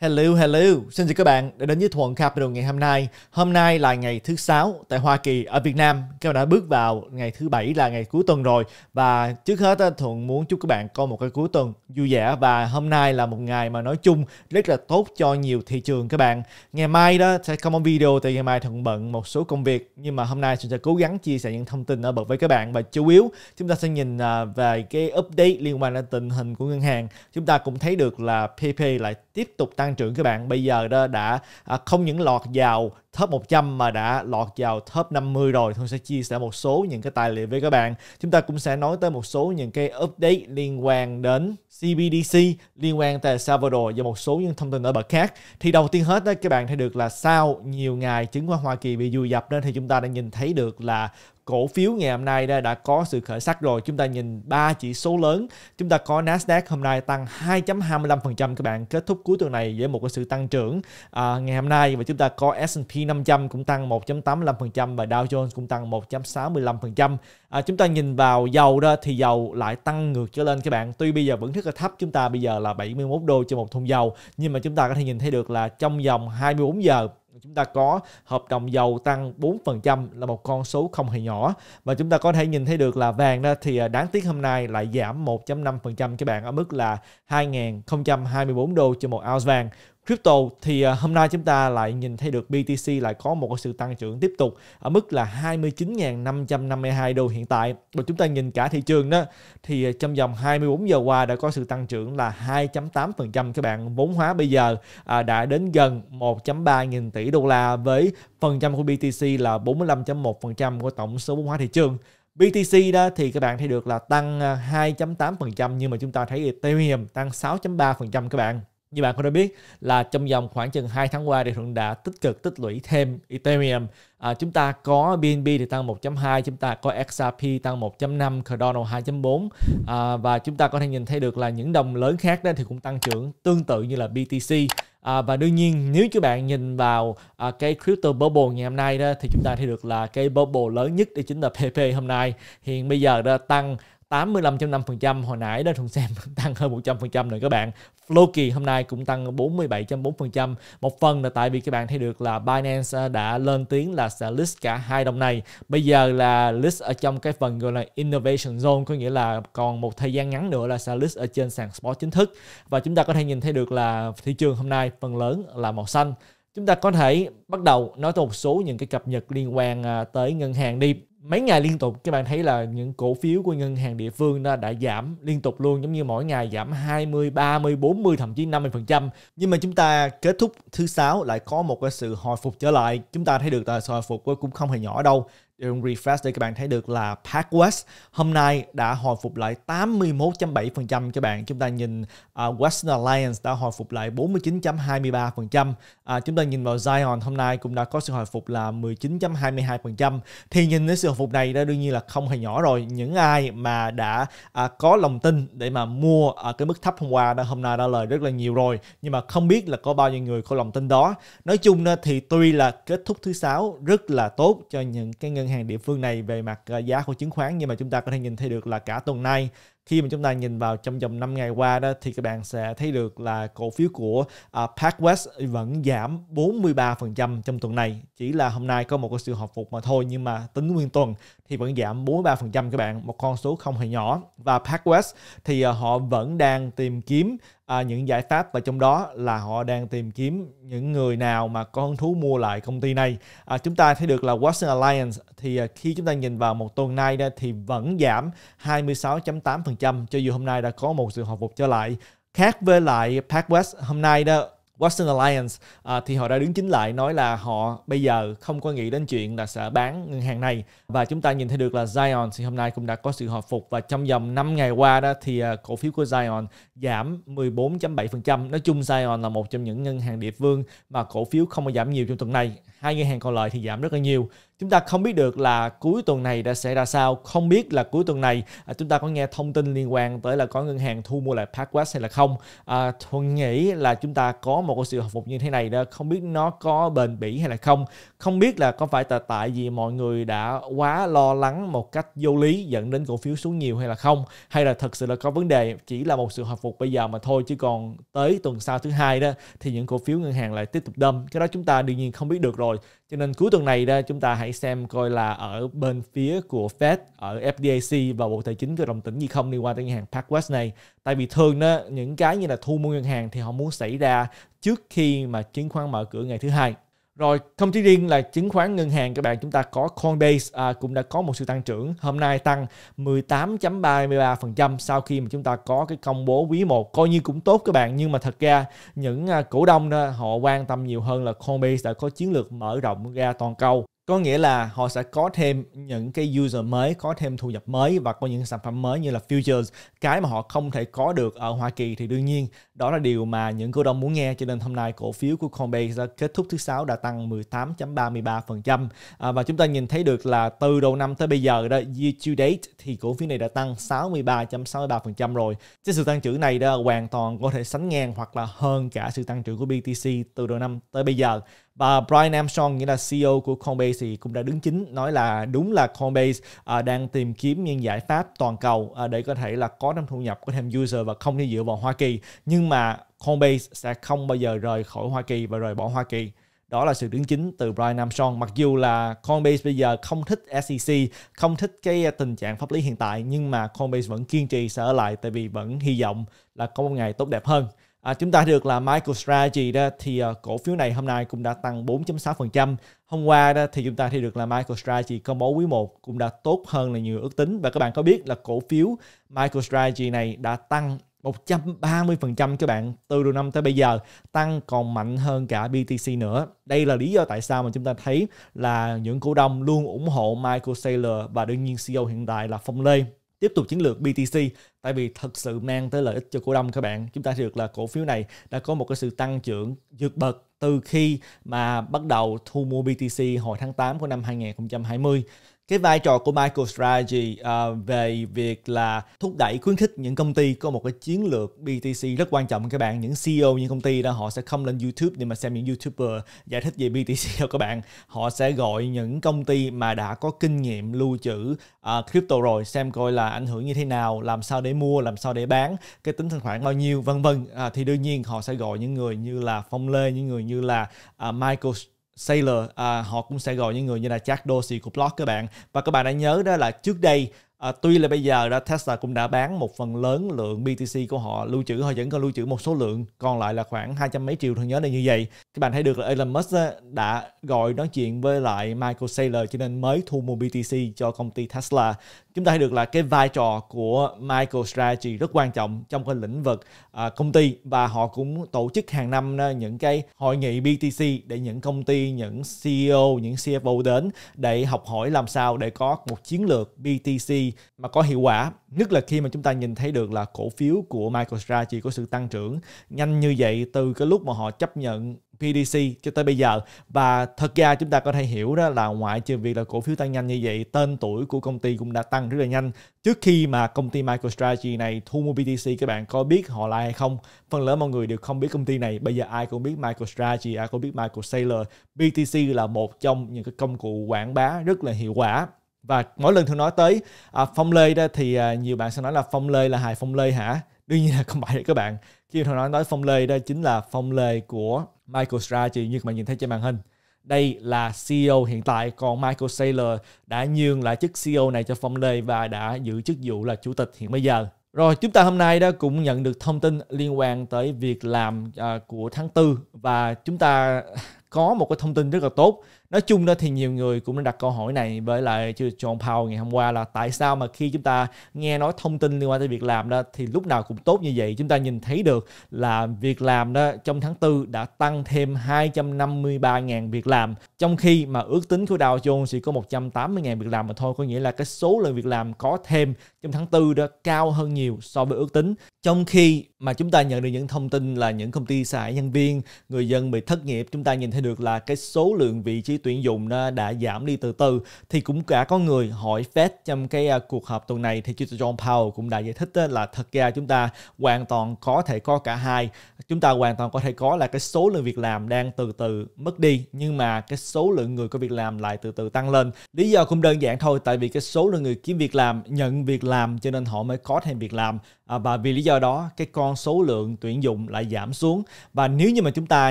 Hello, hello. Xin chào các bạn đã đến với Thuận Capital ngày hôm nay. Hôm nay là ngày thứ sáu tại Hoa Kỳ, ở Việt Nam. Các bạn đã bước vào ngày thứ bảy là ngày cuối tuần rồi. Và trước hết Thuận muốn chúc các bạn có một cái cuối tuần vui vẻ và hôm nay là một ngày mà nói chung rất là tốt cho nhiều thị trường các bạn. Ngày mai đó sẽ không có video tại ngày mai Thuận bận một số công việc nhưng mà hôm nay Thuận sẽ cố gắng chia sẻ những thông tin ở bậc với các bạn và chủ yếu chúng ta sẽ nhìn à, về cái update liên quan đến tình hình của ngân hàng. Chúng ta cũng thấy được là PP lại tiếp tục tăng tăng trưởng các bạn bây giờ đã à, không những lọt vào top 100 mà đã lọt vào top 50 rồi Thương sẽ chia sẻ một số những cái tài liệu với các bạn Chúng ta cũng sẽ nói tới một số những cái update liên quan đến CBDC liên quan tới Salvador và một số những thông tin nổi bật khác Thì đầu tiên hết đó, các bạn thấy được là sau nhiều ngày chứng khoán Hoa Kỳ bị dùi dập nên thì chúng ta đã nhìn thấy được là cổ phiếu ngày hôm nay đã, đã có sự khởi sắc rồi. Chúng ta nhìn ba chỉ số lớn. Chúng ta có Nasdaq hôm nay tăng 2.25% các bạn kết thúc cuối tuần này với một cái sự tăng trưởng à, ngày hôm nay và chúng ta có S&P S&P 500 cũng tăng 1.85% và Dow Jones cũng tăng 1.65%. À, chúng ta nhìn vào dầu đó thì dầu lại tăng ngược trở lên các bạn. Tuy bây giờ vẫn rất là thấp, chúng ta bây giờ là 71 đô cho một thùng dầu, nhưng mà chúng ta có thể nhìn thấy được là trong vòng 24 giờ chúng ta có hợp đồng dầu tăng 4% là một con số không hề nhỏ và chúng ta có thể nhìn thấy được là vàng đó thì à, đáng tiếc hôm nay lại giảm 1.5% các bạn ở mức là 2.024 đô cho một ounce vàng crypto thì à, hôm nay chúng ta lại nhìn thấy được BTC lại có một sự tăng trưởng tiếp tục ở mức là 29.552 đô hiện tại. Và chúng ta nhìn cả thị trường đó thì à, trong vòng 24 giờ qua đã có sự tăng trưởng là 2.8% các bạn vốn hóa bây giờ à, đã đến gần 1.3 nghìn tỷ đô la với phần trăm của BTC là 45.1% của tổng số vốn hóa thị trường. BTC đó thì các bạn thấy được là tăng 2.8% nhưng mà chúng ta thấy Ethereum tăng 6.3% các bạn như bạn có đã biết là trong vòng khoảng chừng 2 tháng qua thì Thuận đã tích cực tích lũy thêm Ethereum. À, chúng ta có BNB thì tăng 1.2, chúng ta có XRP tăng 1.5, Cardano 2.4 à, và chúng ta có thể nhìn thấy được là những đồng lớn khác đó thì cũng tăng trưởng tương tự như là BTC. À, và đương nhiên nếu các bạn nhìn vào à, cái crypto bubble ngày hôm nay đó thì chúng ta thấy được là cái bubble lớn nhất thì chính là PP hôm nay hiện bây giờ đã tăng 85.5% hồi nãy đó thùng xem tăng hơn 100% rồi các bạn. Floki hôm nay cũng tăng 47.4%. Một phần là tại vì các bạn thấy được là Binance à, đã lên tiếng là sẽ list cả hai đồng này. Bây giờ là list ở trong cái phần gọi là Innovation Zone có nghĩa là còn một thời gian ngắn nữa là sẽ list ở trên sàn spot chính thức. Và chúng ta có thể nhìn thấy được là thị trường hôm nay phần lớn là màu xanh. Chúng ta có thể bắt đầu nói tới một số những cái cập nhật liên quan à, tới ngân hàng đi mấy ngày liên tục các bạn thấy là những cổ phiếu của ngân hàng địa phương đã, đã giảm liên tục luôn giống như mỗi ngày giảm 20, 30, 40 thậm chí 50%. Nhưng mà chúng ta kết thúc thứ sáu lại có một cái sự hồi phục trở lại. Chúng ta thấy được là sự hồi phục cũng không hề nhỏ đâu. Đường refresh để các bạn thấy được là PacWest hôm nay đã hồi phục lại 81.7% các bạn. Chúng ta nhìn uh, Western Alliance đã hồi phục lại 49.23%. À, chúng ta nhìn vào Zion hôm nay cũng đã có sự hồi phục là 19.22%. Thì nhìn đến sự hồi phục này đã đương nhiên là không hề nhỏ rồi. Những ai mà đã à, có lòng tin để mà mua ở cái mức thấp hôm qua đã hôm nay đã lời rất là nhiều rồi. Nhưng mà không biết là có bao nhiêu người có lòng tin đó. Nói chung thì tuy là kết thúc thứ sáu rất là tốt cho những cái ngân ngân hàng địa phương này về mặt à, giá của chứng khoán nhưng mà chúng ta có thể nhìn thấy được là cả tuần nay khi mà chúng ta nhìn vào trong vòng 5 ngày qua đó thì các bạn sẽ thấy được là cổ phiếu của uh, à, PacWest vẫn giảm 43% trong tuần này chỉ là hôm nay có một cái sự hồi phục mà thôi nhưng mà tính nguyên tuần thì vẫn giảm 43% các bạn một con số không hề nhỏ và PacWest thì uh, họ vẫn đang tìm kiếm à, những giải pháp và trong đó là họ đang tìm kiếm những người nào mà có hứng thú mua lại công ty này à, chúng ta thấy được là Watson Alliance thì à, khi chúng ta nhìn vào một tuần nay đó, thì vẫn giảm 26.8% cho dù hôm nay đã có một sự hồi phục trở lại. Khác với lại PacWest hôm nay đó Western Alliance à, thì họ đã đứng chính lại nói là họ bây giờ không có nghĩ đến chuyện là sẽ bán ngân hàng này và chúng ta nhìn thấy được là Zion thì hôm nay cũng đã có sự hồi phục và trong vòng 5 ngày qua đó thì à, cổ phiếu của Zion giảm 14.7%. Nói chung Zion là một trong những ngân hàng địa phương mà cổ phiếu không có giảm nhiều trong tuần này. Hai ngân hàng còn lại thì giảm rất là nhiều chúng ta không biết được là cuối tuần này đã sẽ ra sao không biết là cuối tuần này à, chúng ta có nghe thông tin liên quan tới là có ngân hàng thu mua lại Parkwest hay là không à, thuận nghĩ là chúng ta có một sự hồi phục như thế này đó không biết nó có bền bỉ hay là không không biết là có phải tại tại vì mọi người đã quá lo lắng một cách vô lý dẫn đến cổ phiếu xuống nhiều hay là không hay là thật sự là có vấn đề chỉ là một sự hồi phục bây giờ mà thôi chứ còn tới tuần sau thứ hai đó thì những cổ phiếu ngân hàng lại tiếp tục đâm cái đó chúng ta đương nhiên không biết được rồi cho nên cuối tuần này đó chúng ta hãy hãy xem coi là ở bên phía của Fed, ở FDIC và Bộ Tài chính có đồng tỉnh gì không liên quan tới ngân hàng PacWest này. Tại vì thường đó, những cái như là thu mua ngân hàng thì họ muốn xảy ra trước khi mà chứng khoán mở cửa ngày thứ hai. Rồi, không chỉ riêng là chứng khoán ngân hàng các bạn, chúng ta có Coinbase à, cũng đã có một sự tăng trưởng. Hôm nay tăng 18.33% sau khi mà chúng ta có cái công bố quý 1. Coi như cũng tốt các bạn, nhưng mà thật ra những à, cổ đông đó, họ quan tâm nhiều hơn là Coinbase đã có chiến lược mở rộng ra toàn cầu có nghĩa là họ sẽ có thêm những cái user mới, có thêm thu nhập mới và có những sản phẩm mới như là futures, cái mà họ không thể có được ở Hoa Kỳ thì đương nhiên đó là điều mà những cổ đông muốn nghe cho nên hôm nay cổ phiếu của Coinbase kết thúc thứ sáu đã tăng 18.33% à, và chúng ta nhìn thấy được là từ đầu năm tới bây giờ đó year to date thì cổ phiếu này đã tăng 63.63% rồi. Cái sự tăng trưởng này đó hoàn toàn có thể sánh ngang hoặc là hơn cả sự tăng trưởng của BTC từ đầu năm tới bây giờ và Brian Armstrong nghĩa là CEO của Coinbase thì cũng đã đứng chính nói là đúng là Coinbase à, đang tìm kiếm những giải pháp toàn cầu à, để có thể là có thêm thu nhập có thêm user và không thể dựa vào Hoa Kỳ. Nhưng mà Coinbase sẽ không bao giờ rời khỏi Hoa Kỳ và rời bỏ Hoa Kỳ đó là sự đứng chính từ Brian Armstrong mặc dù là Coinbase bây giờ không thích SEC không thích cái tình trạng pháp lý hiện tại nhưng mà Coinbase vẫn kiên trì sẽ ở lại tại vì vẫn hy vọng là có một ngày tốt đẹp hơn À, chúng ta được là Michael Strategy đó thì uh, cổ phiếu này hôm nay cũng đã tăng 4.6%. Hôm qua đó thì chúng ta thì được là Michael Strategy công bố quý 1 cũng đã tốt hơn là nhiều ước tính và các bạn có biết là cổ phiếu Michael Strategy này đã tăng 130% các bạn từ đầu năm tới bây giờ tăng còn mạnh hơn cả BTC nữa. Đây là lý do tại sao mà chúng ta thấy là những cổ đông luôn ủng hộ Michael Saylor và đương nhiên CEO hiện tại là Phong Lê tiếp tục chiến lược BTC tại vì thật sự mang tới lợi ích cho cổ đông các bạn. Chúng ta thấy được là cổ phiếu này đã có một cái sự tăng trưởng vượt bậc từ khi mà bắt đầu thu mua BTC hồi tháng 8 của năm 2020 cái vai trò của MicroStrategy uh, ờ, về việc là thúc đẩy khuyến khích những công ty có một cái chiến lược BTC rất quan trọng các bạn những CEO những công ty đó họ sẽ không lên YouTube để mà xem những YouTuber giải thích về BTC đâu các bạn họ sẽ gọi những công ty mà đã có kinh nghiệm lưu trữ uh, crypto rồi xem coi là ảnh hưởng như thế nào làm sao để mua làm sao để bán cái tính thanh khoản bao nhiêu vân vân uh, thì đương nhiên họ sẽ gọi những người như là Phong Lê những người như là uh, Michael Sailor à, họ cũng sẽ gọi những người như là Jack Dorsey của Block các bạn và các bạn đã nhớ đó là trước đây À, tuy là bây giờ đã Tesla cũng đã bán một phần lớn lượng BTC của họ lưu trữ họ vẫn còn lưu trữ một số lượng còn lại là khoảng hai trăm mấy triệu thôi nhớ đây như vậy các bạn thấy được là Elon Musk đã gọi nói chuyện với lại Michael Saylor cho nên mới thu mua BTC cho công ty Tesla chúng ta thấy được là cái vai trò của Michael Strategy rất quan trọng trong cái lĩnh vực à, công ty và họ cũng tổ chức hàng năm à, những cái hội nghị BTC để những công ty, những CEO, những CFO đến để học hỏi làm sao để có một chiến lược BTC mà có hiệu quả. Nhất là khi mà chúng ta nhìn thấy được là cổ phiếu của Michael Strategy có sự tăng trưởng nhanh như vậy từ cái lúc mà họ chấp nhận PDC cho tới bây giờ và thật ra chúng ta có thể hiểu đó là ngoại trừ việc là cổ phiếu tăng nhanh như vậy tên tuổi của công ty cũng đã tăng rất là nhanh trước khi mà công ty MicroStrategy này thu mua BTC các bạn có biết họ là ai không phần lớn mọi người đều không biết công ty này bây giờ ai cũng biết MicroStrategy ai cũng biết Michael Saylor BTC là một trong những cái công cụ quảng bá rất là hiệu quả và mỗi lần thường nói tới à, phong lê đó thì à, nhiều bạn sẽ nói là phong lê là hài phong lê hả đương nhiên là không phải các bạn khi thằng nói tới phong lề đây chính là phong lề của Michael Strategy như các bạn nhìn thấy trên màn hình đây là CEO hiện tại còn Michael Saylor đã nhường lại chức CEO này cho Phong Lê và đã giữ chức vụ là chủ tịch hiện bây giờ rồi chúng ta hôm nay đó cũng nhận được thông tin liên quan tới việc làm uh, của tháng 4 và chúng ta có một cái thông tin rất là tốt nói chung đó thì nhiều người cũng đã đặt câu hỏi này với lại John Powell ngày hôm qua là tại sao mà khi chúng ta nghe nói thông tin liên quan tới việc làm đó thì lúc nào cũng tốt như vậy chúng ta nhìn thấy được là việc làm đó trong tháng 4 đã tăng thêm 253.000 việc làm trong khi mà ước tính của Dow Jones chỉ có 180.000 việc làm mà thôi có nghĩa là cái số lượng việc làm có thêm trong tháng 4 đó cao hơn nhiều so với ước tính trong khi mà chúng ta nhận được những thông tin là những công ty xài nhân viên người dân bị thất nghiệp chúng ta nhìn thấy được là cái số lượng vị trí tuyển dụng đã giảm đi từ từ thì cũng cả có người hỏi Fed trong cái à, cuộc họp tuần này thì Chủ John Powell cũng đã giải thích là thật ra chúng ta hoàn toàn có thể có cả hai chúng ta hoàn toàn có thể có là cái số lượng việc làm đang từ từ mất đi nhưng mà cái số lượng người có việc làm lại từ từ tăng lên lý do cũng đơn giản thôi tại vì cái số lượng người kiếm việc làm nhận việc làm cho nên họ mới có thêm việc làm À, và vì lý do đó cái con số lượng tuyển dụng lại giảm xuống và nếu như mà chúng ta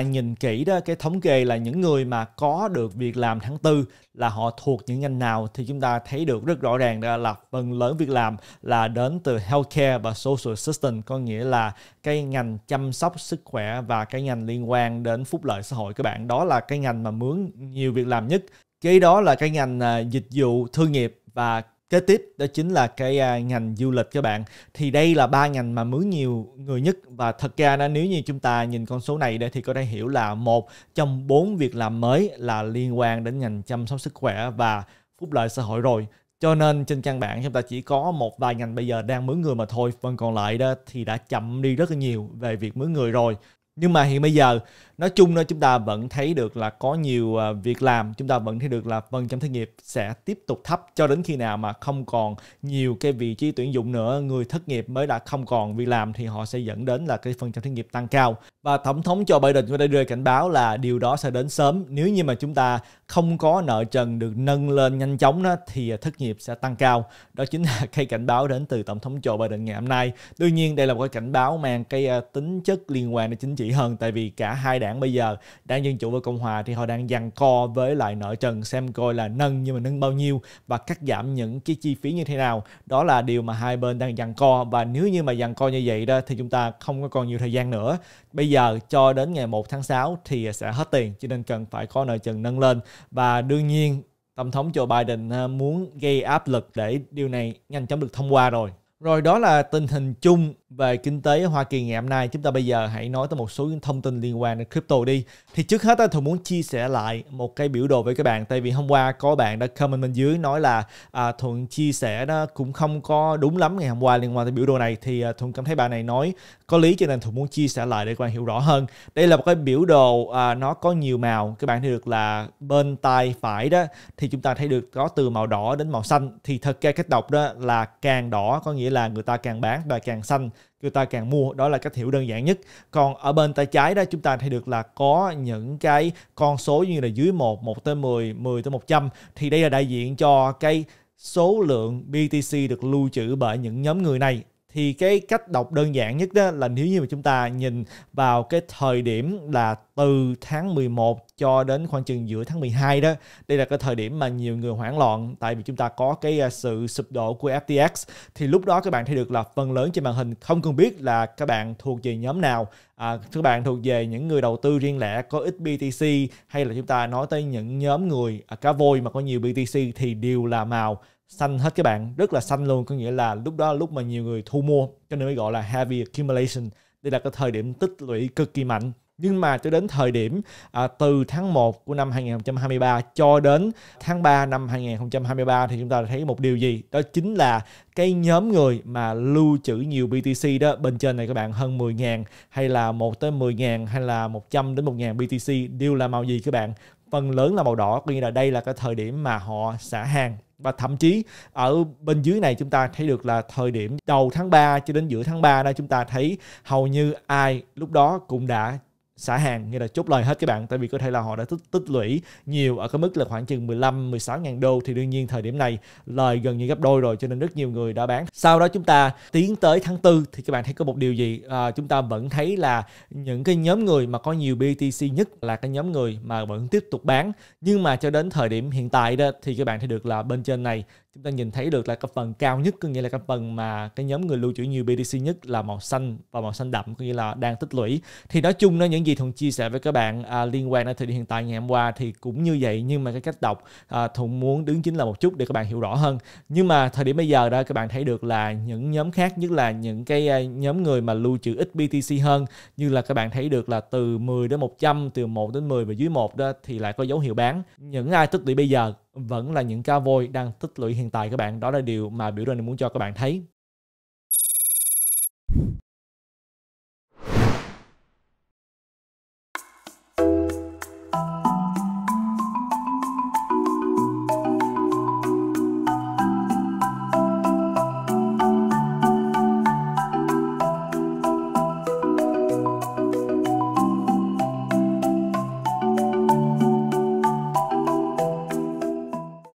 nhìn kỹ đó cái thống kê là những người mà có được việc làm tháng tư là họ thuộc những ngành nào thì chúng ta thấy được rất rõ ràng đó là phần lớn việc làm là đến từ healthcare và social assistance có nghĩa là cái ngành chăm sóc sức khỏe và cái ngành liên quan đến phúc lợi xã hội các bạn đó là cái ngành mà mướn nhiều việc làm nhất kế đó là cái ngành à, dịch vụ thương nghiệp và kế tiếp đó chính là cái à, ngành du lịch các bạn thì đây là ba ngành mà mướn nhiều người nhất và thật ra đó, nếu như chúng ta nhìn con số này đây thì có thể hiểu là một trong bốn việc làm mới là liên quan đến ngành chăm sóc sức khỏe và phúc lợi xã hội rồi cho nên trên căn bản chúng ta chỉ có một vài ngành bây giờ đang mướn người mà thôi phần còn lại đó thì đã chậm đi rất là nhiều về việc mướn người rồi nhưng mà hiện bây giờ nói chung là chúng ta vẫn thấy được là có nhiều à, việc làm chúng ta vẫn thấy được là phần trăm thất nghiệp sẽ tiếp tục thấp cho đến khi nào mà không còn nhiều cái vị trí tuyển dụng nữa người thất nghiệp mới đã không còn việc làm thì họ sẽ dẫn đến là cái phần trăm thất nghiệp tăng cao và tổng thống Joe Biden cũng đã đưa cảnh báo là điều đó sẽ đến sớm nếu như mà chúng ta không có nợ trần được nâng lên nhanh chóng đó thì thất nghiệp sẽ tăng cao đó chính là cái cảnh báo đến từ tổng thống Joe Biden ngày hôm nay tuy nhiên đây là một cái cảnh báo mang cái ờ, tính chất liên quan đến chính trị hơn tại vì cả hai đảng bây giờ đảng dân chủ và cộng hòa thì họ đang giằng co với lại nợ trần xem coi là nâng nhưng mà nâng bao nhiêu và cắt giảm những cái chi phí như thế nào đó là điều mà hai bên đang giằng co và nếu như mà giằng co như vậy đó thì chúng ta không có còn nhiều thời gian nữa bây giờ cho đến ngày 1 tháng 6 thì sẽ hết tiền cho nên cần phải có nợ chừng nâng lên và đương nhiên Tổng thống Joe Biden ờ, muốn gây áp lực để điều này nhanh chóng được thông qua rồi. Rồi đó là tình hình chung về kinh tế Hoa Kỳ ngày hôm nay. Chúng ta bây giờ hãy nói tới một số thông tin liên quan đến crypto đi. Thì trước hết tôi muốn chia sẻ lại một cái biểu đồ với các bạn. Tại vì hôm qua có bạn đã comment bên dưới nói là à, Thuận chia sẻ đó cũng không có đúng lắm ngày hôm qua liên quan tới biểu đồ này. Thì à, Thuận cảm thấy bạn này nói có lý cho nên Thuận muốn chia sẻ lại để các bạn hiểu rõ hơn đây là một cái biểu đồ à, nó có nhiều màu các bạn thấy được là bên tay phải đó thì chúng ta thấy được có từ màu đỏ đến màu xanh thì thật ra cách đọc đó là càng đỏ có nghĩa là người ta càng bán và càng xanh người ta càng mua đó là cách hiểu đơn giản nhất còn ở bên tay trái đó chúng ta thấy được là có những cái con số như là dưới 1, 1 tới 10, 10 tới 100 thì đây là đại diện cho cái số lượng BTC được lưu trữ bởi những nhóm người này thì cái cách đọc đơn giản nhất đó là nếu như mà chúng ta nhìn vào cái thời điểm là từ tháng 11 cho đến khoảng chừng giữa tháng 12 đó đây là cái thời điểm mà nhiều người hoảng loạn tại vì chúng ta có cái à, sự sụp đổ của FTX thì lúc đó các bạn thấy được là phần lớn trên màn hình không cần biết là các bạn thuộc về nhóm nào à, các bạn thuộc về những người đầu tư riêng lẻ có ít BTC hay là chúng ta nói tới những nhóm người à, cá voi mà có nhiều BTC thì đều là màu xanh hết các bạn rất là xanh luôn có nghĩa là lúc đó là lúc mà nhiều người thu mua cho nên mới gọi là heavy accumulation đây là cái thời điểm tích lũy cực kỳ mạnh nhưng mà cho đến thời điểm à, từ tháng 1 của năm 2023 cho đến tháng 3 năm 2023 thì chúng ta thấy một điều gì? Đó chính là cái nhóm người mà lưu trữ nhiều BTC đó bên trên này các bạn hơn 10.000 hay là 1 tới 10.000 hay là 100 đến 1.000 BTC đều là màu gì các bạn? Phần lớn là màu đỏ, có nghĩa là đây là cái thời điểm mà họ xả hàng và thậm chí ở bên dưới này chúng ta thấy được là thời điểm đầu tháng 3 cho đến giữa tháng 3 đó chúng ta thấy hầu như ai lúc đó cũng đã xả hàng như là chốt lời hết các bạn tại vì có thể là họ đã tích, tích lũy nhiều ở cái mức là khoảng chừng 15 16 ngàn đô thì đương nhiên thời điểm này lời gần như gấp đôi rồi cho nên rất nhiều người đã bán sau đó chúng ta tiến tới tháng tư thì các bạn thấy có một điều gì à, chúng ta vẫn thấy là những cái nhóm người mà có nhiều BTC nhất là cái nhóm người mà vẫn tiếp tục bán nhưng mà cho đến thời điểm hiện tại đó thì các bạn thấy được là bên trên này chúng ta nhìn thấy được là cái phần cao nhất có nghĩa là cái phần mà cái nhóm người lưu trữ nhiều BTC nhất là màu xanh và màu xanh đậm có nghĩa là đang tích lũy thì nói chung là những gì Thuận chia sẻ với các bạn à, liên quan đến thời điểm hiện tại ngày hôm qua thì cũng như vậy nhưng mà cái cách đọc à, Thuận muốn đứng chính là một chút để các bạn hiểu rõ hơn nhưng mà thời điểm bây giờ đó các bạn thấy được là những nhóm khác nhất là những cái à, nhóm người mà lưu trữ ít BTC hơn như là các bạn thấy được là từ 10 đến 100 từ 1 đến 10 và dưới 1 đó thì lại có dấu hiệu bán những ai tích lũy bây giờ vẫn là những ca voi đang tích lũy hiện tại các bạn đó là điều mà biểu đồ này muốn cho các bạn thấy